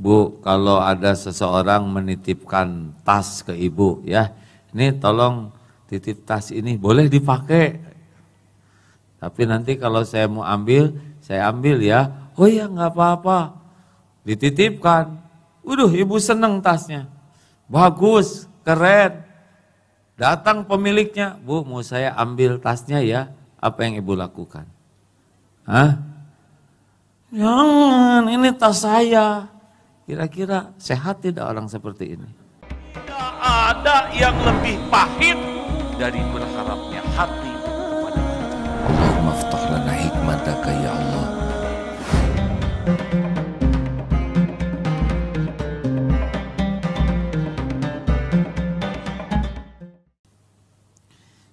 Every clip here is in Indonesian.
Bu, kalau ada seseorang menitipkan tas ke ibu ya, ini tolong titip tas ini boleh dipakai. Tapi nanti kalau saya mau ambil, saya ambil ya. Oh ya nggak apa-apa, dititipkan. Waduh, ibu seneng tasnya. Bagus, keren. Datang pemiliknya, bu mau saya ambil tasnya ya. Apa yang ibu lakukan? Hah? Jangan, ini tas saya. Kira-kira sehat tidak orang seperti ini? Tidak ada yang lebih pahit dari berharapnya hati kepada lana hikmataka ya Allah.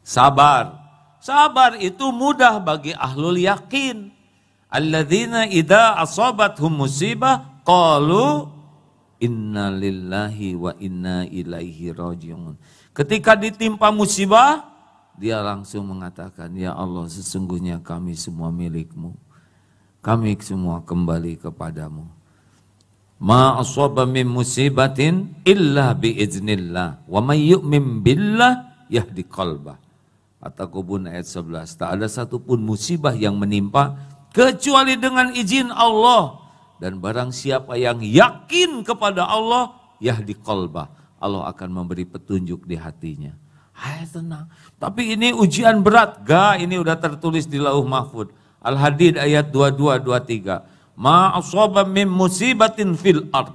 Sabar. Sabar itu mudah bagi ahlul yakin. Alladzina idza asabathum musibah Qalu inna lillahi wa inna ilaihi rajiun. Ketika ditimpa musibah, dia langsung mengatakan, Ya Allah sesungguhnya kami semua milikmu. Kami semua kembali kepadamu. Ma aswaba min musibatin illa idznillah Wa may yu'min billah yahdi qalbah. At-Takubun ayat 11. Tak ada satupun musibah yang menimpa kecuali dengan izin Allah dan barang siapa yang yakin kepada Allah yahdi kolba Allah akan memberi petunjuk di hatinya Hai tenang tapi ini ujian berat ga ini udah tertulis di lauh mahfud Al-Hadid ayat 22 23 ma asaba min musibatin fil ard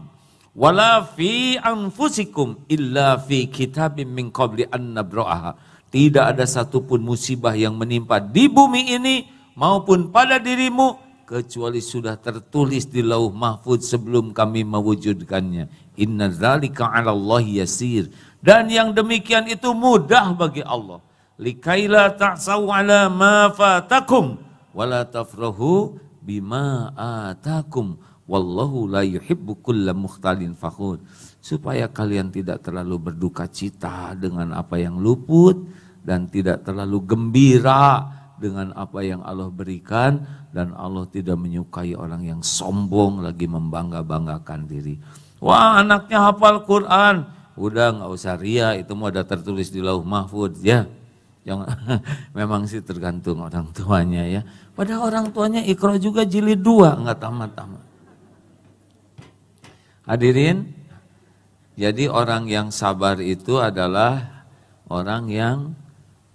wala fi anfusikum illa fi kitabim min qabli an nabroaha. tidak ada satupun musibah yang menimpa di bumi ini maupun pada dirimu kecuali sudah tertulis di lauh mahfud sebelum kami mewujudkannya. Inna zalika 'ala Allah yasir. Dan yang demikian itu mudah bagi Allah. Likaila ta'saw 'ala ma fatakum wala tafrahu bima atakum wallahu la yuhibbu kulla mukhtalin fakhur. Supaya kalian tidak terlalu berduka cita dengan apa yang luput dan tidak terlalu gembira dengan apa yang Allah berikan dan Allah tidak menyukai orang yang sombong lagi membangga-banggakan diri. Wah anaknya hafal Quran, udah nggak usah ria itu mau ada tertulis di lauh mahfud ya. Yang memang sih tergantung orang tuanya ya. padahal orang tuanya ikro juga jilid dua nggak tamat-tamat. Hadirin, jadi orang yang sabar itu adalah orang yang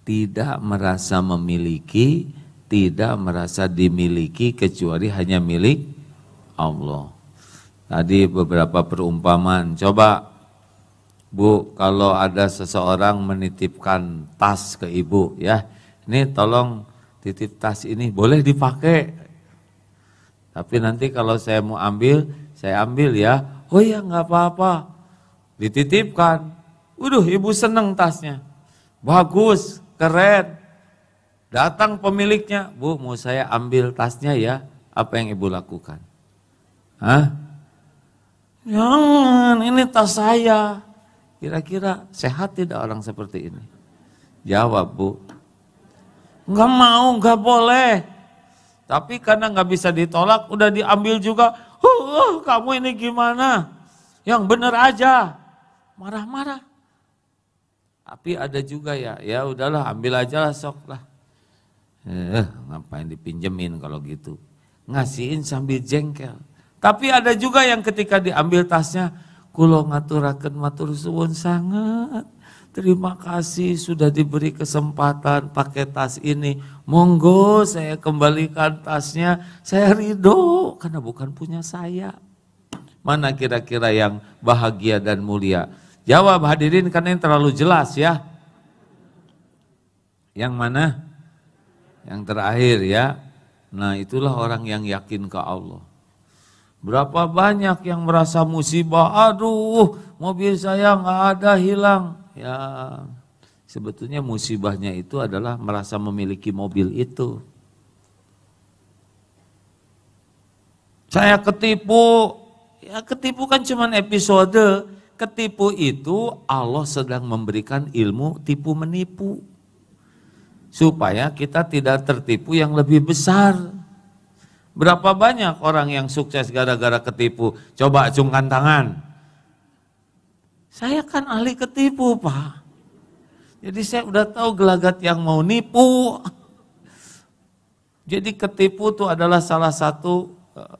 tidak merasa memiliki, tidak merasa dimiliki kecuali hanya milik Allah. Tadi beberapa perumpamaan. Coba Bu, kalau ada seseorang menitipkan tas ke ibu ya, ini tolong titip tas ini boleh dipakai. Tapi nanti kalau saya mau ambil, saya ambil ya. Oh ya nggak apa-apa, dititipkan. Waduh, ibu seneng tasnya. Bagus, keren. Datang pemiliknya, bu mau saya ambil tasnya ya, apa yang ibu lakukan? Hah? Jangan, ini tas saya. Kira-kira sehat tidak orang seperti ini? Jawab bu, nggak mau, nggak boleh. Tapi karena nggak bisa ditolak, udah diambil juga. Huh, kamu ini gimana? Yang bener aja. Marah-marah. Tapi ada juga ya, ya udahlah ambil aja lah sok lah. Eh, ngapain dipinjemin kalau gitu. Ngasihin sambil jengkel. Tapi ada juga yang ketika diambil tasnya, kulo ngaturaken matur suwun sangat. Terima kasih sudah diberi kesempatan pakai tas ini. Monggo saya kembalikan tasnya. Saya ridho karena bukan punya saya. Mana kira-kira yang bahagia dan mulia? Jawab hadirin karena ini terlalu jelas ya. Yang mana? Yang terakhir ya. Nah itulah orang yang yakin ke Allah. Berapa banyak yang merasa musibah, aduh mobil saya nggak ada hilang. Ya sebetulnya musibahnya itu adalah merasa memiliki mobil itu. Saya ketipu, ya ketipu kan cuma episode ketipu itu Allah sedang memberikan ilmu tipu menipu supaya kita tidak tertipu yang lebih besar. Berapa banyak orang yang sukses gara-gara ketipu? Coba acungkan tangan. Saya kan ahli ketipu, Pak. Jadi saya udah tahu gelagat yang mau nipu. Jadi ketipu itu adalah salah satu eh,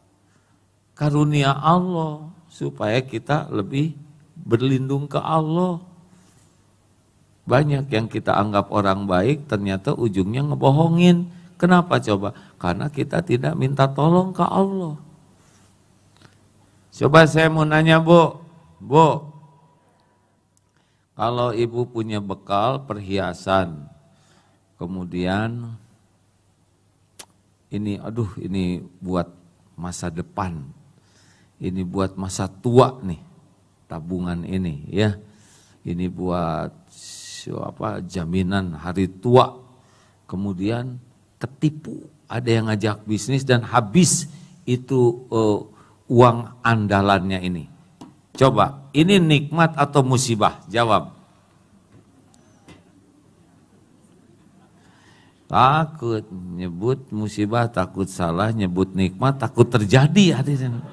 karunia Allah supaya kita lebih berlindung ke Allah. Banyak yang kita anggap orang baik ternyata ujungnya ngebohongin. Kenapa coba? Karena kita tidak minta tolong ke Allah. Coba saya mau nanya Bu, Bu, kalau ibu punya bekal perhiasan, kemudian ini aduh ini buat masa depan, ini buat masa tua nih tabungan ini ya. Ini buat apa jaminan hari tua. Kemudian ketipu, ada yang ngajak bisnis dan habis itu uh, uang andalannya ini. Coba, ini nikmat atau musibah? Jawab. Takut nyebut musibah, takut salah, nyebut nikmat, takut terjadi hadirin.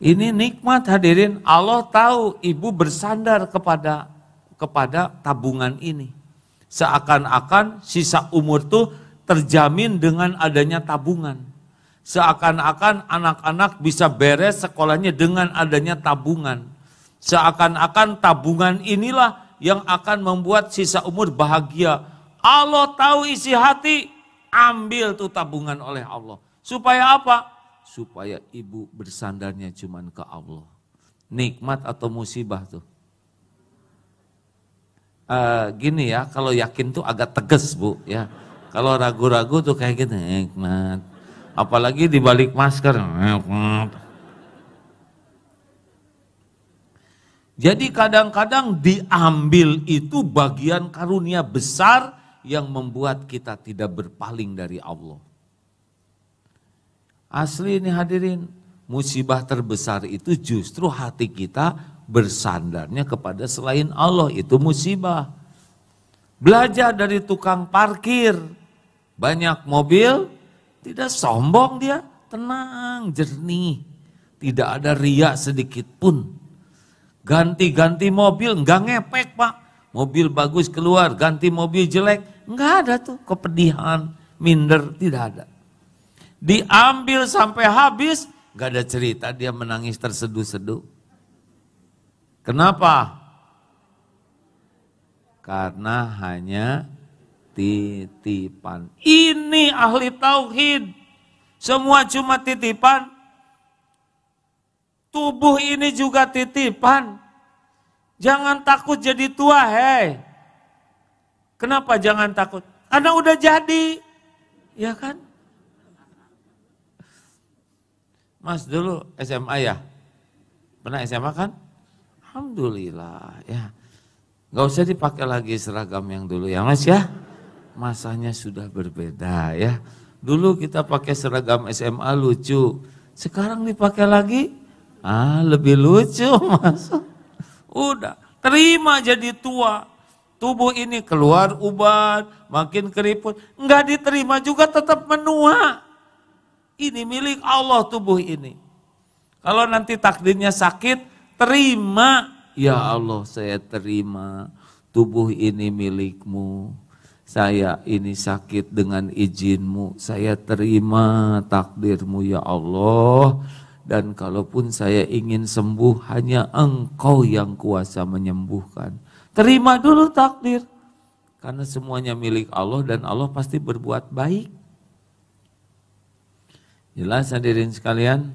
Ini nikmat hadirin, Allah tahu ibu bersandar kepada kepada tabungan ini. Seakan-akan sisa umur tuh terjamin dengan adanya tabungan. Seakan-akan anak-anak bisa beres sekolahnya dengan adanya tabungan. Seakan-akan tabungan inilah yang akan membuat sisa umur bahagia. Allah tahu isi hati, ambil tuh tabungan oleh Allah. Supaya apa? supaya ibu bersandarnya cuman ke Allah. Nikmat atau musibah tuh. E, gini ya, kalau yakin tuh agak tegas bu ya. Kalau ragu-ragu tuh kayak gitu, nikmat. Apalagi di balik masker, nikmat. Jadi kadang-kadang diambil itu bagian karunia besar yang membuat kita tidak berpaling dari Allah. Asli ini hadirin, musibah terbesar itu justru hati kita bersandarnya kepada selain Allah, itu musibah. Belajar dari tukang parkir, banyak mobil, tidak sombong dia, tenang, jernih. Tidak ada riak sedikit pun. Ganti-ganti mobil, enggak ngepek pak. Mobil bagus keluar, ganti mobil jelek, enggak ada tuh kepedihan, minder, tidak ada diambil sampai habis, gak ada cerita dia menangis terseduh-seduh. Kenapa? Karena hanya titipan. Ini ahli tauhid. Semua cuma titipan. Tubuh ini juga titipan. Jangan takut jadi tua, hei. Kenapa jangan takut? Karena udah jadi. Ya kan? Mas dulu SMA ya? Pernah SMA kan? Alhamdulillah ya. Gak usah dipakai lagi seragam yang dulu ya mas ya. Masanya sudah berbeda ya. Dulu kita pakai seragam SMA lucu. Sekarang dipakai lagi, ah lebih lucu mas. Udah, terima jadi tua. Tubuh ini keluar ubat makin keriput. Nggak diterima juga tetap menua. Ini milik Allah tubuh ini. Kalau nanti takdirnya sakit, terima. Ya Allah, saya terima. Tubuh ini milikmu. Saya ini sakit dengan izinmu. Saya terima takdirmu ya Allah. Dan kalaupun saya ingin sembuh, hanya engkau yang kuasa menyembuhkan. Terima dulu takdir. Karena semuanya milik Allah dan Allah pasti berbuat baik. Jelas hadirin sekalian,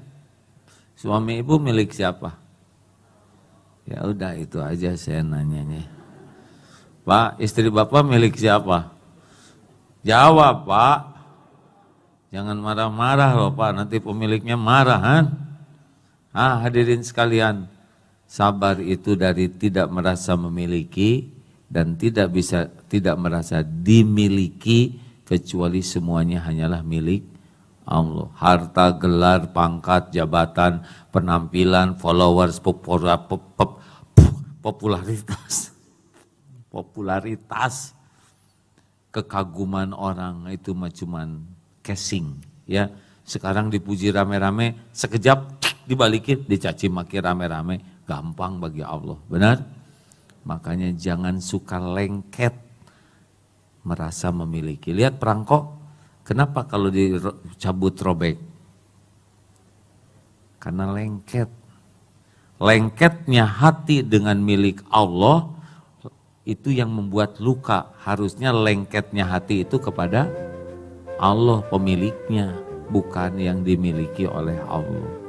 suami ibu milik siapa? Ya udah itu aja saya nanyanya. Pak, istri bapak milik siapa? Jawab pak. Jangan marah-marah loh pak, nanti pemiliknya marah kan? Ah hadirin sekalian, sabar itu dari tidak merasa memiliki dan tidak bisa tidak merasa dimiliki kecuali semuanya hanyalah milik Allah. Harta, gelar, pangkat, jabatan, penampilan, followers, popora, pop, pop, popularitas. Popularitas. Kekaguman orang itu cuman casing. Ya. Sekarang dipuji rame-rame, sekejap dibalikin, dicaci maki rame-rame. Gampang bagi Allah. Benar? Makanya jangan suka lengket merasa memiliki. Lihat perangkok Kenapa kalau dicabut robek? Karena lengket. Lengketnya hati dengan milik Allah itu yang membuat luka. Harusnya lengketnya hati itu kepada Allah pemiliknya, bukan yang dimiliki oleh Allah.